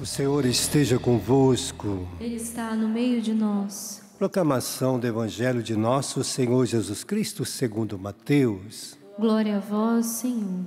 O Senhor esteja convosco. Ele está no meio de nós. Proclamação do Evangelho de nosso Senhor Jesus Cristo, segundo Mateus. Glória a vós, Senhor.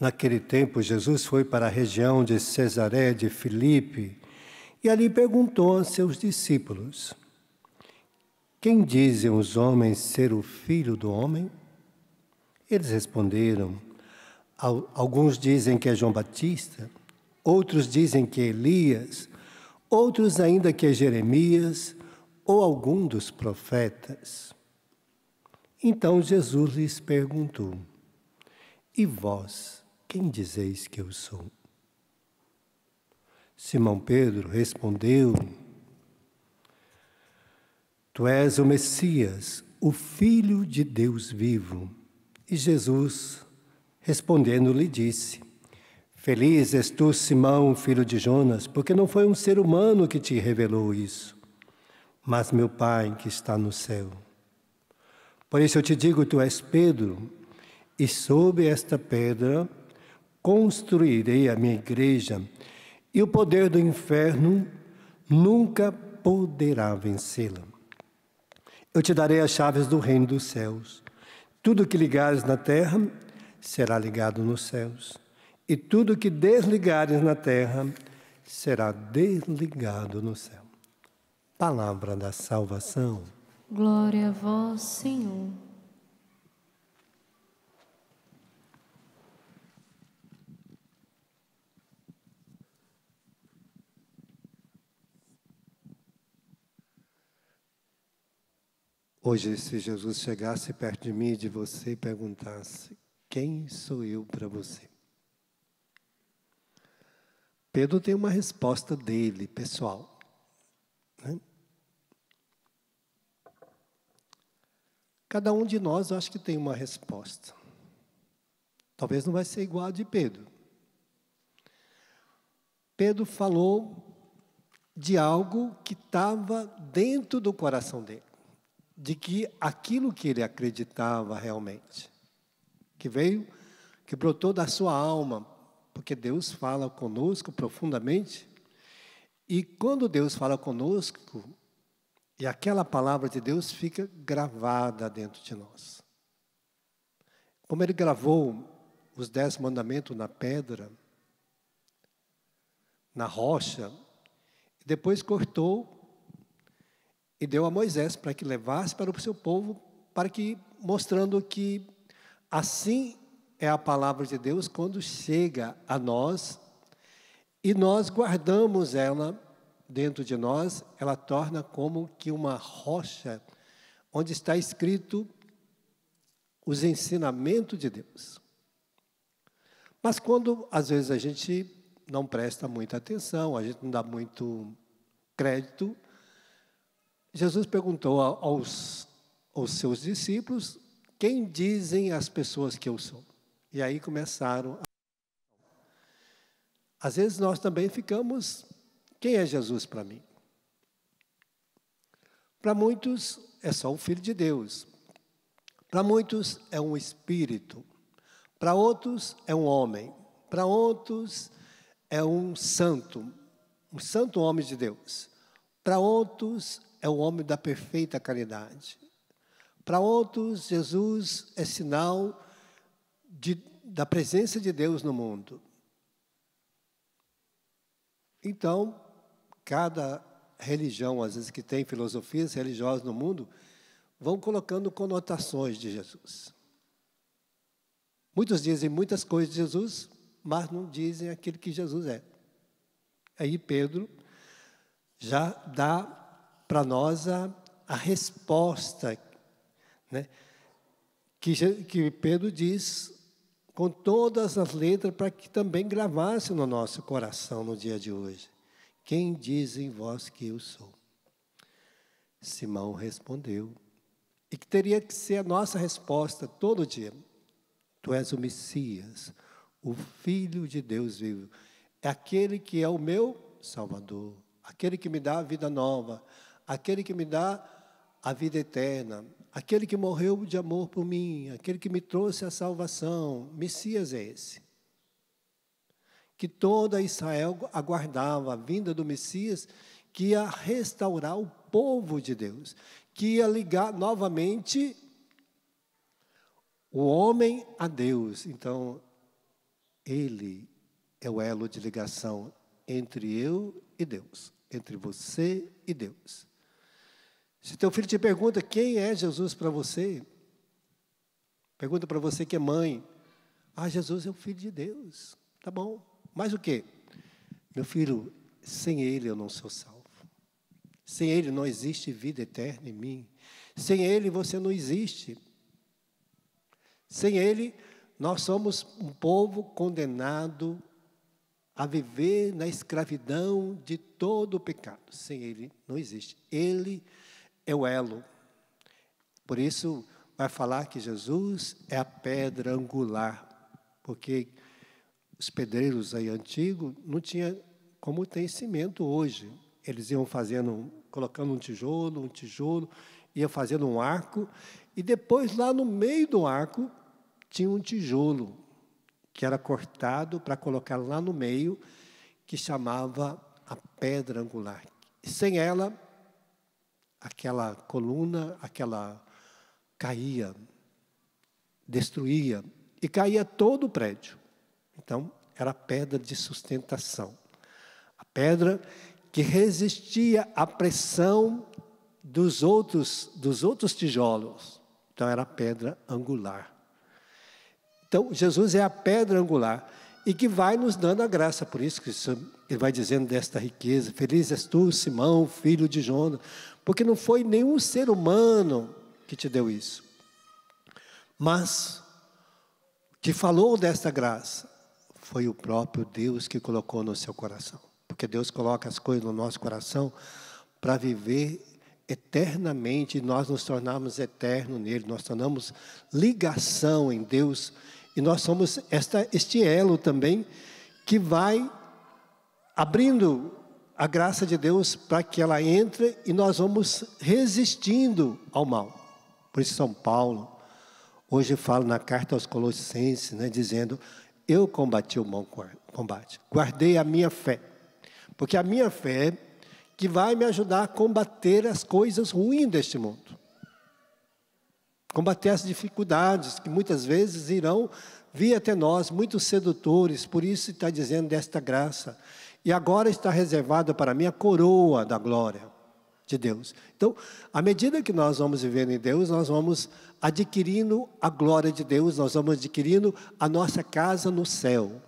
Naquele tempo, Jesus foi para a região de Cesaré de Filipe e ali perguntou a seus discípulos: Quem dizem os homens ser o filho do homem? Eles responderam: Alguns dizem que é João Batista, outros dizem que é Elias, outros ainda que é Jeremias ou algum dos profetas. Então Jesus lhes perguntou: E vós, quem dizeis que eu sou? Simão Pedro respondeu: Tu és o Messias, o Filho de Deus vivo. E Jesus Respondendo-lhe disse: Feliz és tu, Simão, filho de Jonas, porque não foi um ser humano que te revelou isso, mas meu Pai que está no céu. Por isso eu te digo: tu és Pedro, e sobre esta pedra construirei a minha igreja, e o poder do inferno nunca poderá vencê-la. Eu te darei as chaves do reino dos céus. Tudo que ligares na terra será ligado nos céus, e tudo que desligares na terra será desligado no céu. Palavra da salvação. Glória a vós, Senhor. Hoje, se Jesus chegasse perto de mim e de você e perguntasse: quem sou eu para você? Pedro tem uma resposta dele, pessoal. Né? Cada um de nós, eu acho que tem uma resposta. Talvez não vai ser igual a de Pedro. Pedro falou de algo que estava dentro do coração dele, de que aquilo que ele acreditava realmente que veio, que brotou da sua alma, porque Deus fala conosco profundamente. E quando Deus fala conosco, e aquela palavra de Deus fica gravada dentro de nós. Como ele gravou os dez mandamentos na pedra, na rocha, depois cortou e deu a Moisés para que levasse para o seu povo, para que mostrando que Assim é a palavra de Deus quando chega a nós e nós guardamos ela dentro de nós, ela torna como que uma rocha onde está escrito os ensinamentos de Deus. Mas quando às vezes a gente não presta muita atenção, a gente não dá muito crédito, Jesus perguntou aos, aos seus discípulos quem dizem as pessoas que eu sou? E aí começaram a. Às vezes nós também ficamos. Quem é Jesus para mim? Para muitos é só um filho de Deus. Para muitos é um espírito. Para outros é um homem. Para outros é um santo, um santo homem de Deus. Para outros é o homem da perfeita caridade. Para outros, Jesus é sinal de, da presença de Deus no mundo. Então, cada religião, às vezes que tem filosofias religiosas no mundo, vão colocando conotações de Jesus. Muitos dizem muitas coisas de Jesus, mas não dizem aquilo que Jesus é. Aí Pedro já dá para nós a, a resposta né? Que, que Pedro diz com todas as letras para que também gravasse no nosso coração no dia de hoje. Quem dizem vós que eu sou? Simão respondeu. E que teria que ser a nossa resposta todo dia. Tu és o Messias, o Filho de Deus vivo. É aquele que é o meu Salvador, aquele que me dá a vida nova, aquele que me dá a vida eterna, Aquele que morreu de amor por mim, aquele que me trouxe a salvação, Messias é esse. Que toda Israel aguardava a vinda do Messias, que ia restaurar o povo de Deus, que ia ligar novamente o homem a Deus. Então, ele é o elo de ligação entre eu e Deus, entre você e Deus. Se teu filho te pergunta quem é Jesus para você, pergunta para você que é mãe. Ah, Jesus é o filho de Deus. Tá bom. Mas o quê? Meu filho, sem ele eu não sou salvo. Sem ele não existe vida eterna em mim. Sem ele você não existe. Sem ele nós somos um povo condenado a viver na escravidão de todo o pecado. Sem ele não existe. Ele é é o elo. Por isso, vai falar que Jesus é a pedra angular, porque os pedreiros aí antigos não tinham como tem cimento hoje. Eles iam fazendo, colocando um tijolo, um tijolo, iam fazendo um arco, e depois lá no meio do arco tinha um tijolo que era cortado para colocar lá no meio, que chamava a pedra angular. Sem ela, aquela coluna, aquela caía, destruía e caía todo o prédio. Então, era a pedra de sustentação. A pedra que resistia à pressão dos outros, dos outros tijolos. Então, era a pedra angular. Então, Jesus é a pedra angular e que vai nos dando a graça. Por isso que ele vai dizendo desta riqueza: Feliz és tu, Simão, filho de Jonas, porque não foi nenhum ser humano que te deu isso, mas que falou desta graça foi o próprio Deus que colocou no seu coração. Porque Deus coloca as coisas no nosso coração para viver eternamente, nós nos tornamos eterno nele, nós tornamos ligação em Deus e nós somos esta, este elo também que vai abrindo a graça de Deus para que ela entre e nós vamos resistindo ao mal. Por isso, São Paulo, hoje fala na carta aos Colossenses, né, dizendo: Eu combati o bom combate, guardei a minha fé. Porque a minha fé que vai me ajudar a combater as coisas ruins deste mundo combater as dificuldades que muitas vezes irão vir até nós, muitos sedutores, por isso está dizendo desta graça. E agora está reservada para mim a coroa da glória de Deus. Então, à medida que nós vamos vivendo em Deus, nós vamos adquirindo a glória de Deus, nós vamos adquirindo a nossa casa no céu,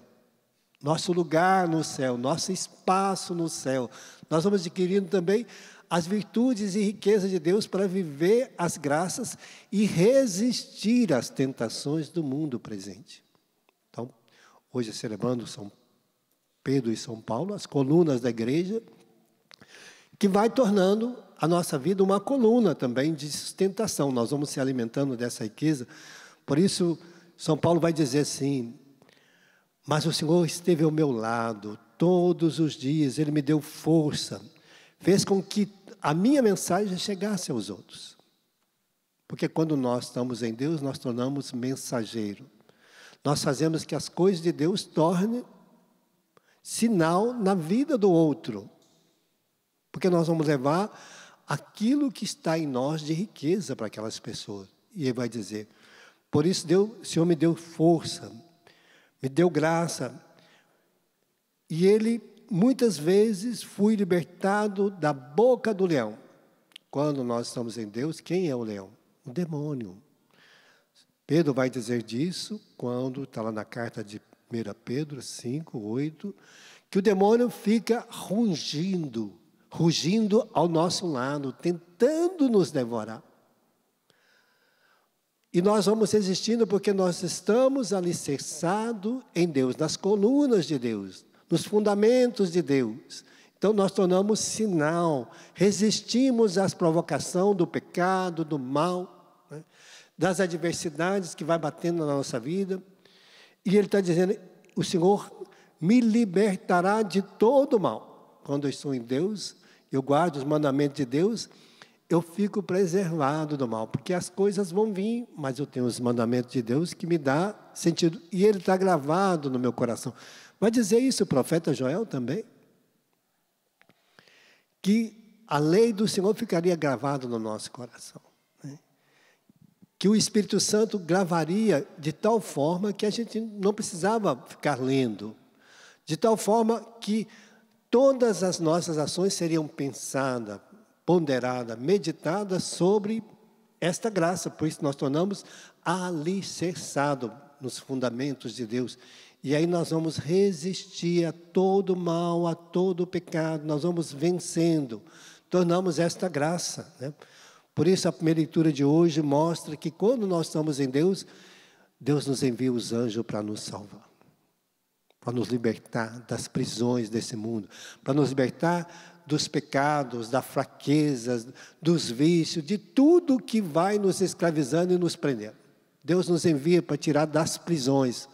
nosso lugar no céu, nosso espaço no céu. Nós vamos adquirindo também as virtudes e riquezas de Deus para viver as graças e resistir às tentações do mundo presente. Então, hoje é celebrando São Pedro e São Paulo, as colunas da igreja, que vai tornando a nossa vida uma coluna também de sustentação. Nós vamos se alimentando dessa riqueza. Por isso, São Paulo vai dizer assim: Mas o Senhor esteve ao meu lado todos os dias, Ele me deu força, fez com que a minha mensagem é chegasse aos outros. Porque quando nós estamos em Deus, nós tornamos mensageiro. Nós fazemos que as coisas de Deus tornem sinal na vida do outro. Porque nós vamos levar aquilo que está em nós de riqueza para aquelas pessoas. E ele vai dizer: Por isso, Deus, o Senhor me deu força, me deu graça. E ele muitas vezes fui libertado da boca do leão. Quando nós estamos em Deus, quem é o leão? O demônio. Pedro vai dizer disso quando está lá na carta de 1 Pedro 5, 8, que o demônio fica rugindo, rugindo ao nosso lado, tentando nos devorar. E nós vamos resistindo porque nós estamos alicerçados em Deus, nas colunas de Deus, nos fundamentos de Deus. Então nós tornamos sinal, resistimos às provocação do pecado, do mal, né? das adversidades que vai batendo na nossa vida. E ele está dizendo: o Senhor me libertará de todo mal. Quando eu estou em Deus, eu guardo os mandamentos de Deus, eu fico preservado do mal, porque as coisas vão vir, mas eu tenho os mandamentos de Deus que me dá sentido. E ele está gravado no meu coração. Vai dizer isso o profeta Joel também? Que a lei do Senhor ficaria gravada no nosso coração. Né? Que o Espírito Santo gravaria de tal forma que a gente não precisava ficar lendo. De tal forma que todas as nossas ações seriam pensadas, ponderadas, meditadas sobre esta graça. Por isso nós tornamos alicerçado nos fundamentos de Deus e aí nós vamos resistir a todo mal, a todo pecado, nós vamos vencendo, tornamos esta graça. Né? Por isso a primeira leitura de hoje mostra que quando nós estamos em Deus, Deus nos envia os anjos para nos salvar, para nos libertar das prisões desse mundo, para nos libertar dos pecados, da fraqueza, dos vícios, de tudo que vai nos escravizando e nos prendendo. Deus nos envia para tirar das prisões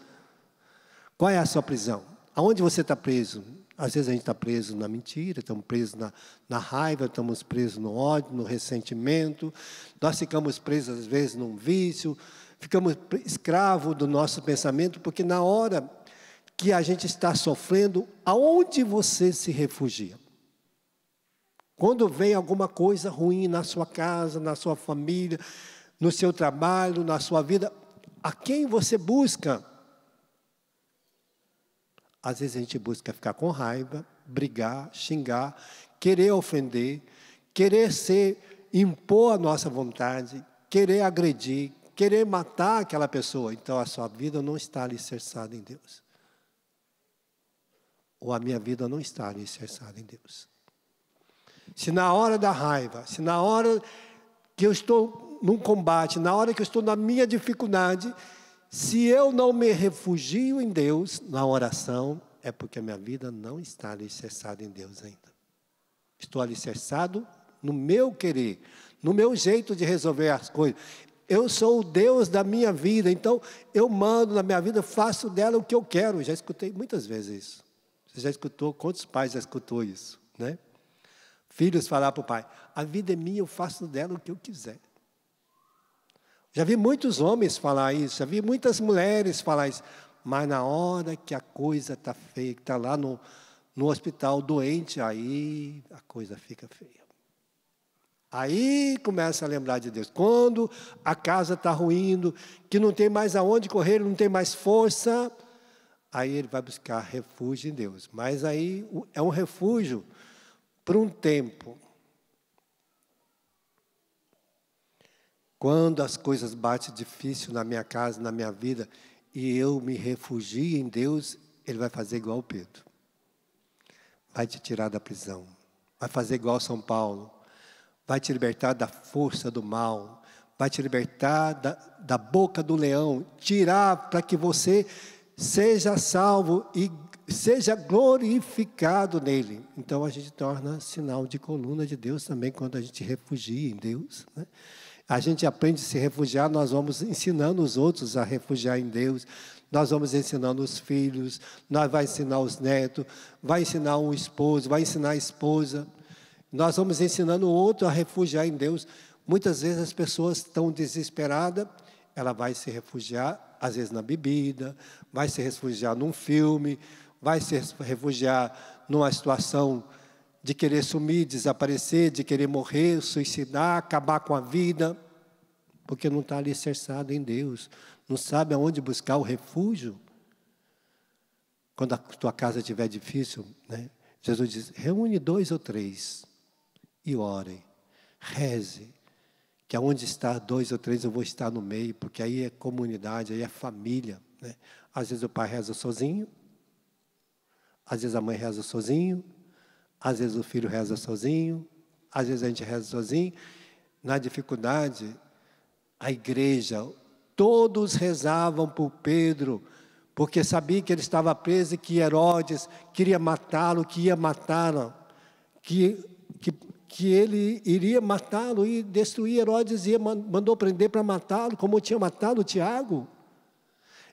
qual é a sua prisão? Aonde você está preso? Às vezes a gente está preso na mentira, estamos presos na, na raiva, estamos presos no ódio, no ressentimento. Nós ficamos presos, às vezes, num vício, ficamos escravos do nosso pensamento, porque na hora que a gente está sofrendo, aonde você se refugia? Quando vem alguma coisa ruim na sua casa, na sua família, no seu trabalho, na sua vida, a quem você busca? Às vezes a gente busca ficar com raiva, brigar, xingar, querer ofender, querer ser, impor a nossa vontade, querer agredir, querer matar aquela pessoa. Então a sua vida não está alicerçada em Deus. Ou a minha vida não está alicerçada em Deus. Se na hora da raiva, se na hora que eu estou num combate, na hora que eu estou na minha dificuldade, se eu não me refugio em Deus, na oração, é porque a minha vida não está alicerçada em Deus ainda. Estou alicerçado no meu querer, no meu jeito de resolver as coisas. Eu sou o Deus da minha vida, então eu mando na minha vida, faço dela o que eu quero. Já escutei muitas vezes isso. Você já escutou? Quantos pais já escutou isso? Né? Filhos falar para o pai: a vida é minha, eu faço dela o que eu quiser. Já vi muitos homens falar isso, já vi muitas mulheres falar isso. Mas na hora que a coisa está feia, que está lá no, no hospital doente, aí a coisa fica feia. Aí começa a lembrar de Deus. Quando a casa está ruindo, que não tem mais aonde correr, não tem mais força, aí ele vai buscar refúgio em Deus. Mas aí é um refúgio para um tempo. Quando as coisas batem difícil na minha casa, na minha vida, e eu me refugio em Deus, Ele vai fazer igual Pedro. Vai te tirar da prisão. Vai fazer igual São Paulo. Vai te libertar da força do mal. Vai te libertar da, da boca do leão. Tirar para que você seja salvo e seja glorificado nele. Então a gente torna sinal de coluna de Deus também quando a gente refugia em Deus. Né? A gente aprende a se refugiar, nós vamos ensinando os outros a refugiar em Deus, nós vamos ensinando os filhos, nós vai ensinar os netos, vai ensinar um esposo, vai ensinar a esposa. Nós vamos ensinando o outro a refugiar em Deus. Muitas vezes as pessoas estão desesperadas, ela vai se refugiar, às vezes, na bebida, vai se refugiar num filme, vai se refugiar numa situação de querer sumir, desaparecer, de querer morrer, suicidar, acabar com a vida, porque não está alicerçado em Deus, não sabe aonde buscar o refúgio. Quando a tua casa estiver difícil, né? Jesus diz: reúne dois ou três e ore, reze, que aonde está dois ou três eu vou estar no meio, porque aí é comunidade, aí é família. Né? Às vezes o pai reza sozinho, às vezes a mãe reza sozinho, às vezes o filho reza sozinho, às vezes a gente reza sozinho. Na dificuldade, a igreja, todos rezavam por Pedro, porque sabia que ele estava preso e que Herodes queria matá-lo, que ia matá-lo, que, que, que ele iria matá-lo e destruir Herodes, e mandou prender para matá-lo, como tinha matado Tiago.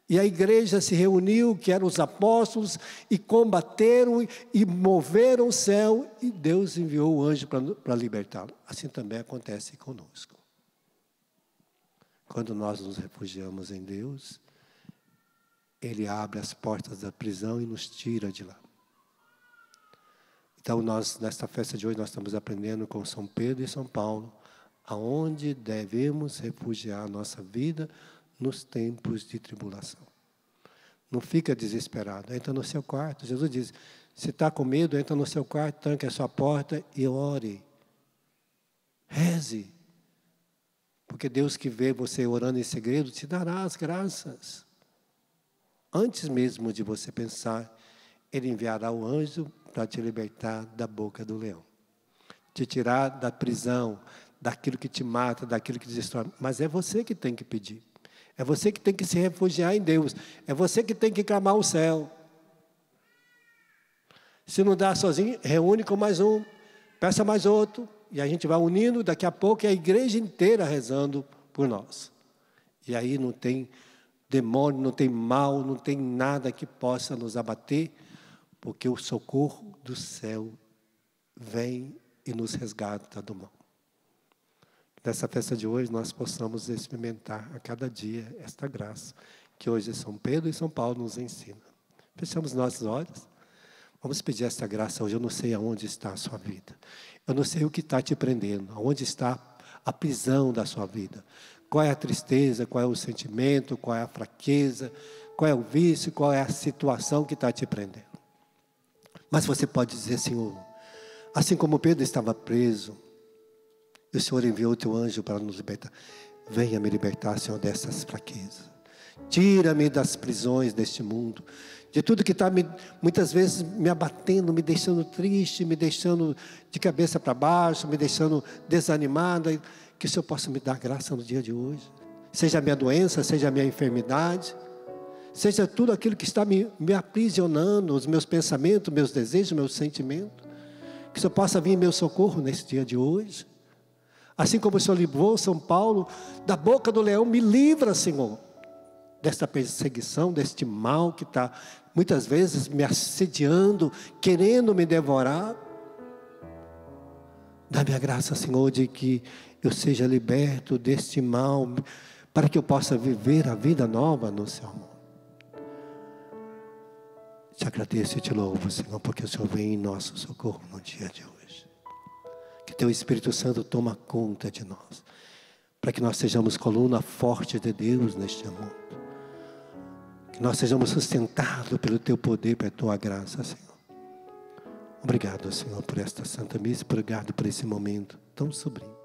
E a igreja se reuniu, que eram os apóstolos, e combateram e moveram o céu, e Deus enviou o anjo para libertá-lo. Assim também acontece conosco. Quando nós nos refugiamos em Deus, Ele abre as portas da prisão e nos tira de lá. Então, nós, nesta festa de hoje, nós estamos aprendendo com São Pedro e São Paulo aonde devemos refugiar a nossa vida, nos tempos de tribulação. Não fica desesperado, entra no seu quarto. Jesus diz: se está com medo, entra no seu quarto, tranque a sua porta e ore. Reze. Porque Deus que vê você orando em segredo te dará as graças. Antes mesmo de você pensar, Ele enviará o anjo para te libertar da boca do leão, te tirar da prisão, daquilo que te mata, daquilo que te destrói. Mas é você que tem que pedir. É você que tem que se refugiar em Deus. É você que tem que clamar o céu. Se não dá sozinho, reúne com mais um, peça mais outro, e a gente vai unindo. Daqui a pouco é a igreja inteira rezando por nós. E aí não tem demônio, não tem mal, não tem nada que possa nos abater, porque o socorro do céu vem e nos resgata do mal dessa festa de hoje nós possamos experimentar a cada dia esta graça que hoje São Pedro e São Paulo nos ensinam. Fechamos nossos olhos. Vamos pedir essa graça hoje. Eu não sei aonde está a sua vida. Eu não sei o que está te prendendo. Aonde está a prisão da sua vida? Qual é a tristeza? Qual é o sentimento? Qual é a fraqueza? Qual é o vício? Qual é a situação que está te prendendo? Mas você pode dizer, Senhor, assim como Pedro estava preso, o Senhor enviou o teu anjo para nos libertar. Venha me libertar, Senhor, dessas fraquezas. Tira-me das prisões deste mundo, de tudo que está muitas vezes me abatendo, me deixando triste, me deixando de cabeça para baixo, me deixando desanimada. Que o Senhor possa me dar graça no dia de hoje. Seja a minha doença, seja a minha enfermidade, seja tudo aquilo que está me, me aprisionando, os meus pensamentos, meus desejos, meus sentimentos. Que o Senhor possa vir em meu socorro nesse dia de hoje. Assim como o Senhor livrou São Paulo da boca do leão, me livra, Senhor, desta perseguição, deste mal que está muitas vezes me assediando, querendo me devorar. Dá-me a graça, Senhor, de que eu seja liberto deste mal, para que eu possa viver a vida nova no Seu amor. Te agradeço e te louvo, Senhor, porque o Senhor vem em nosso socorro no dia de hoje. Que teu Espírito Santo toma conta de nós. Para que nós sejamos coluna forte de Deus neste mundo. Que nós sejamos sustentados pelo teu poder, pela tua graça, Senhor. Obrigado, Senhor, por esta santa missa. Obrigado por esse momento tão sublime.